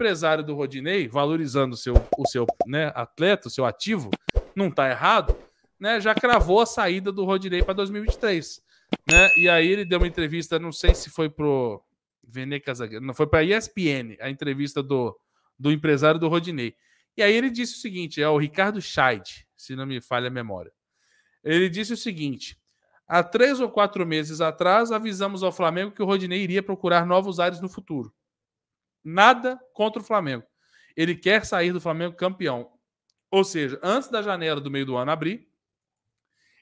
empresário do Rodinei, valorizando o seu, o seu né, atleta, o seu ativo, não está errado, né, já cravou a saída do Rodinei para 2023. Né? E aí ele deu uma entrevista, não sei se foi pro Vene Casagrande, não foi para ESPN, a entrevista do, do empresário do Rodinei. E aí ele disse o seguinte, é o Ricardo Scheid, se não me falha a memória. Ele disse o seguinte: há três ou quatro meses atrás avisamos ao Flamengo que o Rodinei iria procurar novos ares no futuro. Nada contra o Flamengo. Ele quer sair do Flamengo campeão. Ou seja, antes da janela do meio do ano abrir,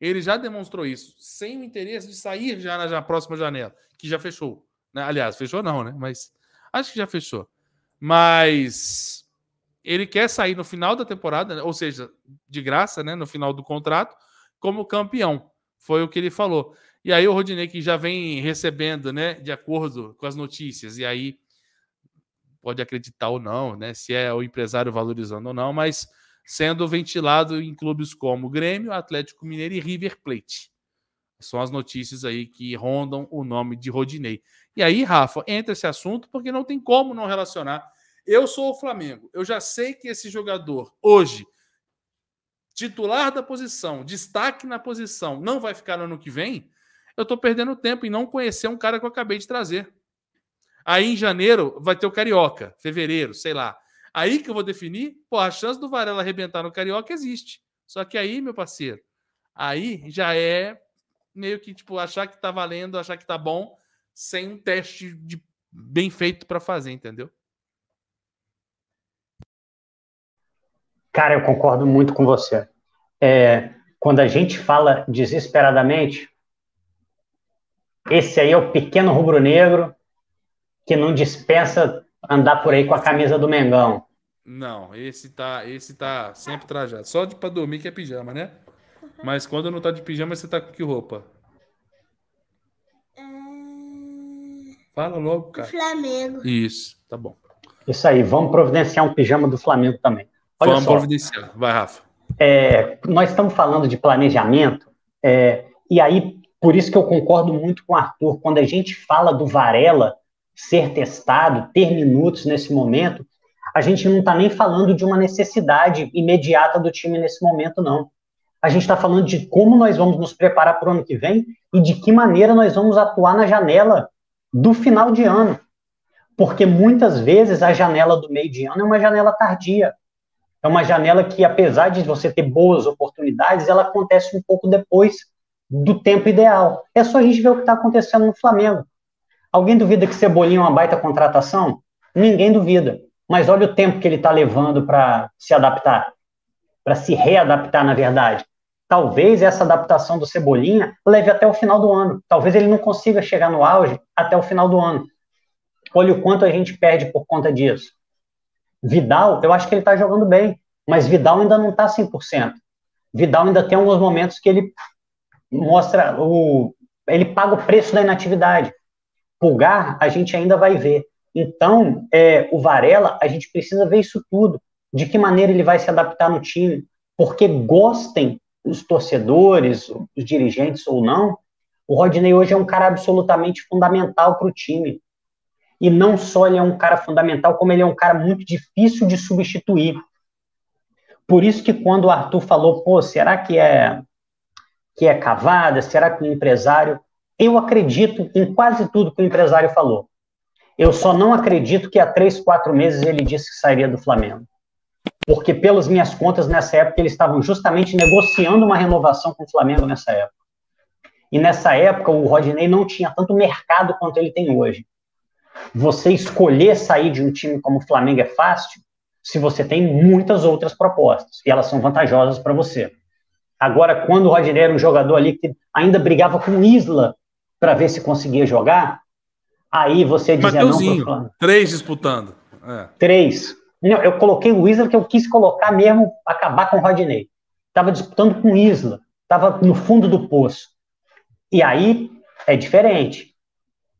ele já demonstrou isso, sem o interesse de sair já na próxima janela, que já fechou. Né? Aliás, fechou não, né? Mas acho que já fechou. Mas ele quer sair no final da temporada, né? ou seja, de graça, né? No final do contrato, como campeão. Foi o que ele falou. E aí o Rodinei, que já vem recebendo, né? De acordo com as notícias, e aí pode acreditar ou não, né? Se é o empresário valorizando ou não, mas sendo ventilado em clubes como Grêmio, Atlético Mineiro e River Plate. São as notícias aí que rondam o nome de Rodinei. E aí, Rafa, entra esse assunto porque não tem como não relacionar. Eu sou o Flamengo. Eu já sei que esse jogador hoje titular da posição, destaque na posição, não vai ficar no ano que vem. Eu estou perdendo tempo em não conhecer um cara que eu acabei de trazer. Aí em janeiro vai ter o Carioca, fevereiro, sei lá. Aí que eu vou definir, pô, a chance do Varela arrebentar no Carioca existe. Só que aí, meu parceiro, aí já é meio que tipo achar que tá valendo, achar que tá bom, sem um teste de bem feito para fazer, entendeu? Cara, eu concordo muito com você. É, quando a gente fala desesperadamente, esse aí é o pequeno rubro-negro que não dispensa andar por aí com a camisa do Mengão. Não, esse tá, esse tá sempre trajado. Só de para dormir que é pijama, né? Mas quando não tá de pijama, você tá com que roupa? É, fala logo, cara. Flamengo. Isso, tá bom. Isso aí, vamos providenciar um pijama do Flamengo também. Olha vamos só. providenciar. Vai, Rafa. É, nós estamos falando de planejamento, é, e aí, por isso que eu concordo muito com o Arthur, quando a gente fala do Varela, ser testado, ter minutos nesse momento, a gente não está nem falando de uma necessidade imediata do time nesse momento, não. A gente está falando de como nós vamos nos preparar para o ano que vem e de que maneira nós vamos atuar na janela do final de ano. Porque muitas vezes a janela do meio de ano é uma janela tardia. É uma janela que, apesar de você ter boas oportunidades, ela acontece um pouco depois do tempo ideal. É só a gente ver o que está acontecendo no Flamengo. Alguém duvida que Cebolinha é uma baita contratação? Ninguém duvida. Mas olha o tempo que ele está levando para se adaptar, para se readaptar, na verdade. Talvez essa adaptação do Cebolinha leve até o final do ano. Talvez ele não consiga chegar no auge até o final do ano. Olha o quanto a gente perde por conta disso. Vidal, eu acho que ele está jogando bem, mas Vidal ainda não está 100%. Vidal ainda tem alguns momentos que ele mostra o. Ele paga o preço da inatividade pulgar, a gente ainda vai ver. Então, é, o Varela, a gente precisa ver isso tudo. De que maneira ele vai se adaptar no time. Porque gostem os torcedores, os dirigentes ou não, o Rodney hoje é um cara absolutamente fundamental para o time. E não só ele é um cara fundamental, como ele é um cara muito difícil de substituir. Por isso que quando o Arthur falou, pô, será que é que é cavada? Será que o empresário eu acredito em quase tudo que o empresário falou. Eu só não acredito que há três, quatro meses ele disse que sairia do Flamengo. Porque, pelas minhas contas, nessa época, eles estavam justamente negociando uma renovação com o Flamengo nessa época. E nessa época, o Rodney não tinha tanto mercado quanto ele tem hoje. Você escolher sair de um time como o Flamengo é fácil se você tem muitas outras propostas, e elas são vantajosas para você. Agora, quando o Rodinei era um jogador ali que ainda brigava com Isla para ver se conseguia jogar. Aí você dizia Mateuzinho, não. Três disputando. É. Três. Não, eu coloquei o Isla que eu quis colocar mesmo, acabar com o Rodney. Estava disputando com o Isla. Estava no fundo do poço. E aí é diferente.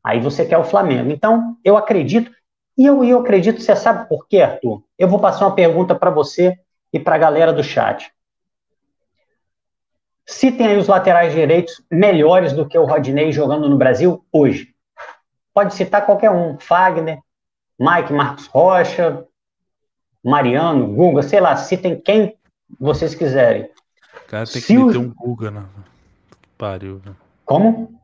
Aí você quer o Flamengo. Então, eu acredito. E eu, eu acredito, você sabe por quê, Arthur? Eu vou passar uma pergunta para você e para a galera do chat. Citem aí os laterais direitos melhores do que o Rodinei jogando no Brasil hoje. Pode citar qualquer um: Fagner, Mike Marcos Rocha, Mariano, Guga, sei lá, citem quem vocês quiserem. Cara, tem Se que meter um Guga na. Pariu. Como?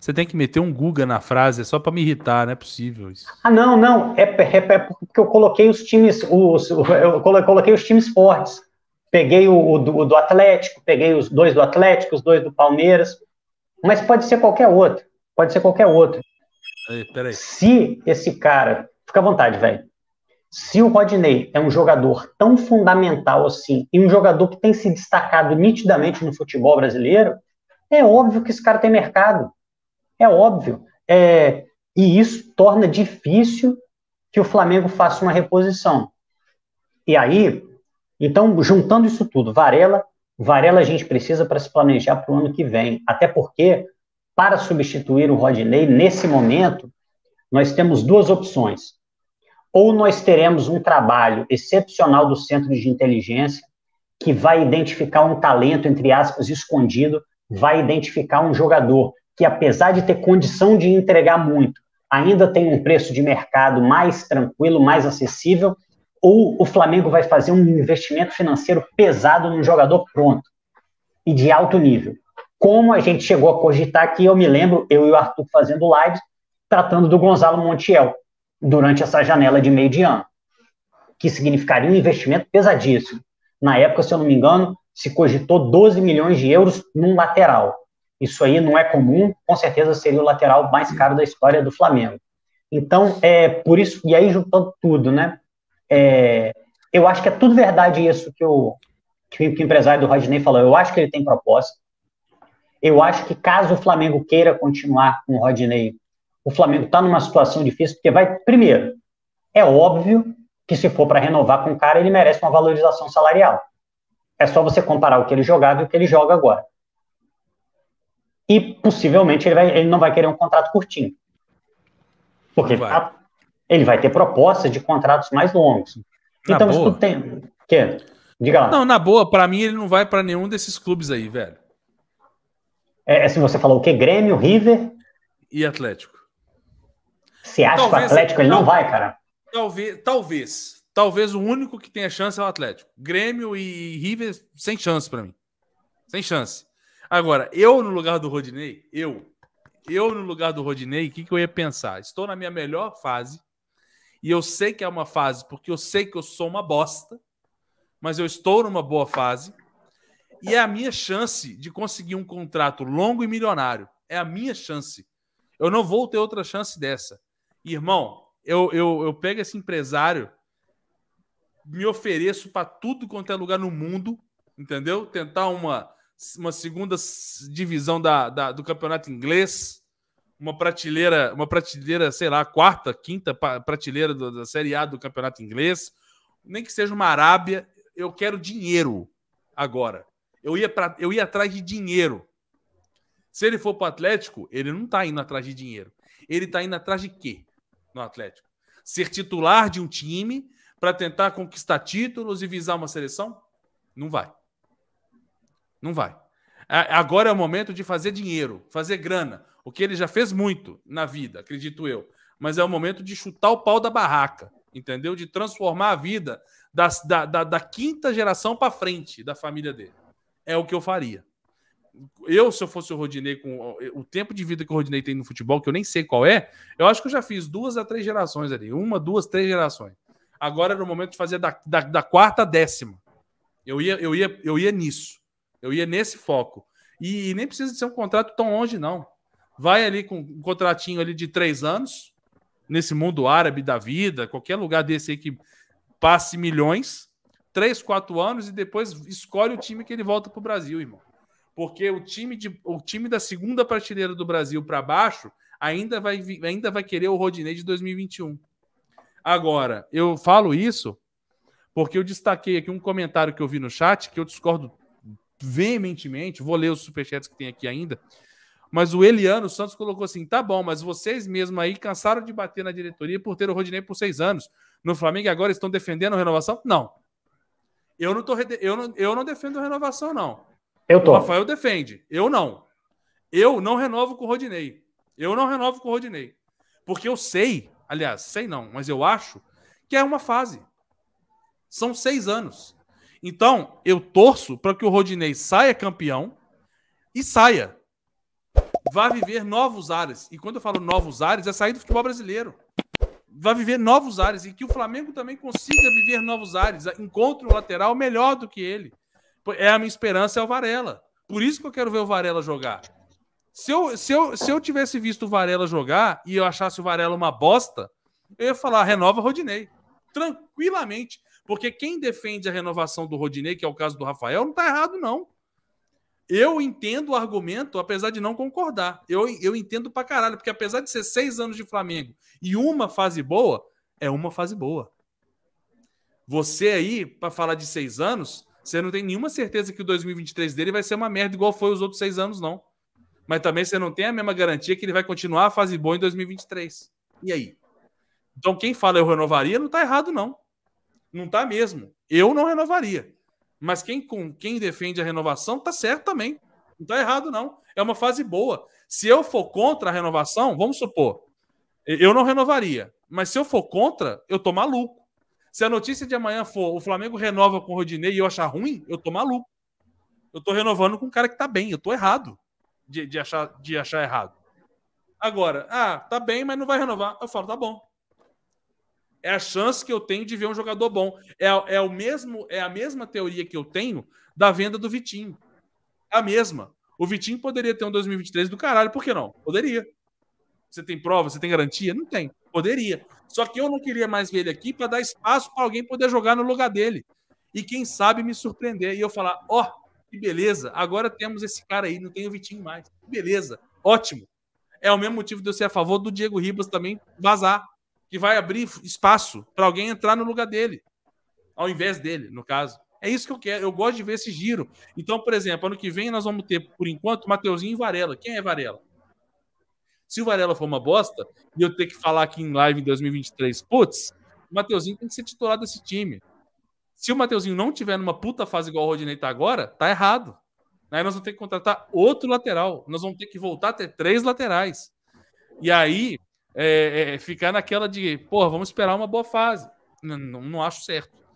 Você tem que meter um Guga na frase, é só para me irritar, não é possível isso. Ah, não, não. É, é, é porque eu coloquei os times. Os, eu coloquei os times fortes peguei o, o, do, o, do, Atlético, peguei os dois do Atlético, os dois do Palmeiras, mas pode ser qualquer outro, pode ser qualquer outro. Aí, peraí. Se esse cara, fica à vontade, velho, se o Rodney é um jogador tão fundamental assim, e um jogador que tem se destacado nitidamente no futebol brasileiro, é óbvio que esse cara tem mercado, é óbvio, é, e isso torna difícil que o Flamengo faça uma reposição. E aí, então, juntando isso tudo, Varela, Varela a gente precisa para se planejar para o ano que vem, até porque para substituir o Rodney nesse momento, nós temos duas opções. Ou nós teremos um trabalho excepcional do Centro de Inteligência que vai identificar um talento entre aspas escondido, vai identificar um jogador que apesar de ter condição de entregar muito, ainda tem um preço de mercado mais tranquilo, mais acessível ou o Flamengo vai fazer um investimento financeiro pesado num jogador pronto e de alto nível. Como a gente chegou a cogitar que eu me lembro, eu e o Arthur fazendo lives, tratando do Gonzalo Montiel, durante essa janela de meio de ano, que significaria um investimento pesadíssimo. Na época, se eu não me engano, se cogitou 12 milhões de euros num lateral. Isso aí não é comum, com certeza seria o lateral mais caro da história do Flamengo. Então, é por isso, e aí juntando tudo, né? É, eu acho que é tudo verdade isso que o, que, o empresário do Rodney falou. Eu acho que ele tem proposta. Eu acho que caso o Flamengo queira continuar com o Rodney, o Flamengo está numa situação difícil, porque vai, primeiro, é óbvio que se for para renovar com o cara, ele merece uma valorização salarial. É só você comparar o que ele jogava e o que ele joga agora. E possivelmente ele, vai, ele não vai querer um contrato curtinho. Porque a, ele vai ter propostas de contratos mais longos. Na então, boa. isso tem. Que? Diga lá. Não, na boa, para mim ele não vai para nenhum desses clubes aí, velho. É assim, você falou o quê? Grêmio, River? E Atlético. Você acha talvez, que o Atlético ele não, não vai, cara? Talvez, talvez. Talvez o único que tenha chance é o Atlético. Grêmio e River, sem chance para mim. Sem chance. Agora, eu no lugar do Rodinei, eu, eu no lugar do Rodinei, o que, que eu ia pensar? Estou na minha melhor fase, e eu sei que é uma fase, porque eu sei que eu sou uma bosta, mas eu estou numa boa fase. E é a minha chance de conseguir um contrato longo e milionário. É a minha chance. Eu não vou ter outra chance dessa. Irmão, eu, eu, eu pego esse empresário, me ofereço para tudo quanto é lugar no mundo, entendeu? Tentar uma, uma segunda divisão da, da do campeonato inglês uma prateleira, uma prateleira, sei lá, quarta, quinta prateleira da Série A do Campeonato Inglês, nem que seja uma Arábia, eu quero dinheiro agora. Eu ia, pra, eu ia atrás de dinheiro. Se ele for para o Atlético, ele não está indo atrás de dinheiro. Ele está indo atrás de quê no Atlético? Ser titular de um time para tentar conquistar títulos e visar uma seleção? Não vai. Não vai. É, agora é o momento de fazer dinheiro, fazer grana. O que ele já fez muito na vida, acredito eu. Mas é o momento de chutar o pau da barraca, entendeu? De transformar a vida das, da, da, da quinta geração para frente da família dele. É o que eu faria. Eu, se eu fosse o Rodinei, com o tempo de vida que o Rodinei tem no futebol, que eu nem sei qual é, eu acho que eu já fiz duas a três gerações ali. Uma, duas, três gerações. Agora era o momento de fazer da, da, da quarta à décima. Eu ia, eu, ia, eu ia nisso. Eu ia nesse foco. E, e, nem precisa de ser um contrato tão longe, não vai ali com um contratinho ali de três anos, nesse mundo árabe da vida, qualquer lugar desse aí que passe milhões, três, quatro anos e depois escolhe o time que ele volta para o Brasil, irmão. Porque o time, de, o time da segunda prateleira do Brasil para baixo ainda vai, ainda vai querer o Rodinei de 2021. Agora, eu falo isso porque eu destaquei aqui um comentário que eu vi no chat que eu discordo veementemente. Vou ler os superchats que tem aqui ainda mas o Eliano Santos colocou assim: tá bom, mas vocês mesmo aí cansaram de bater na diretoria por ter o Rodinei por seis anos. No Flamengo e agora estão defendendo a renovação? Não. Eu não, tô, eu não, eu não defendo a renovação, não. Eu tô. O Rafael defende. Eu não. Eu não renovo com o Rodinei. Eu não renovo com o Rodinei. Porque eu sei, aliás, sei não, mas eu acho que é uma fase. São seis anos. Então, eu torço para que o Rodinei saia campeão e saia vai viver novos ares. E quando eu falo novos ares, é sair do futebol brasileiro. Vai viver novos ares e que o Flamengo também consiga viver novos ares. Encontre um lateral melhor do que ele. É a minha esperança, é o Varela. Por isso que eu quero ver o Varela jogar. Se eu, se eu, se eu tivesse visto o Varela jogar e eu achasse o Varela uma bosta, eu ia falar: renova Rodinei. Tranquilamente. Porque quem defende a renovação do Rodinei, que é o caso do Rafael, não está errado, não. Eu entendo o argumento, apesar de não concordar. Eu, eu entendo pra caralho, porque apesar de ser seis anos de Flamengo e uma fase boa, é uma fase boa. Você aí, para falar de seis anos, você não tem nenhuma certeza que o 2023 dele vai ser uma merda igual foi os outros seis anos, não. Mas também você não tem a mesma garantia que ele vai continuar a fase boa em 2023. E aí? Então quem fala eu renovaria não tá errado, não. Não tá mesmo. Eu não renovaria. Mas quem, com, quem defende a renovação tá certo também. Não tá errado, não. É uma fase boa. Se eu for contra a renovação, vamos supor, eu não renovaria. Mas se eu for contra, eu tô maluco. Se a notícia de amanhã for o Flamengo renova com o Rodinei e eu achar ruim, eu tô maluco. Eu tô renovando com um cara que tá bem, eu tô errado de, de, achar, de achar errado. Agora, ah, tá bem, mas não vai renovar. Eu falo, tá bom, é a chance que eu tenho de ver um jogador bom. É, é, o mesmo, é a mesma teoria que eu tenho da venda do Vitinho. A mesma. O Vitinho poderia ter um 2023 do caralho, por que não? Poderia. Você tem prova? Você tem garantia? Não tem. Poderia. Só que eu não queria mais ver ele aqui para dar espaço para alguém poder jogar no lugar dele. E quem sabe me surpreender e eu falar: ó, oh, que beleza, agora temos esse cara aí, não tem o Vitinho mais. Que beleza, ótimo. É o mesmo motivo de eu ser a favor do Diego Ribas também vazar que vai abrir espaço para alguém entrar no lugar dele, ao invés dele, no caso. É isso que eu quero. Eu gosto de ver esse giro. Então, por exemplo, ano que vem nós vamos ter, por enquanto, Mateuzinho e Varela. Quem é Varela? Se o Varela for uma bosta e eu ter que falar aqui em live em 2023, putz, o Mateuzinho tem que ser titular desse time. Se o Mateuzinho não tiver numa puta fase igual o Rodinei tá agora, tá errado. Aí nós vamos ter que contratar outro lateral. Nós vamos ter que voltar a ter três laterais. E aí, é, é, ficar naquela de, porra, vamos esperar uma boa fase. Não, não, não acho certo.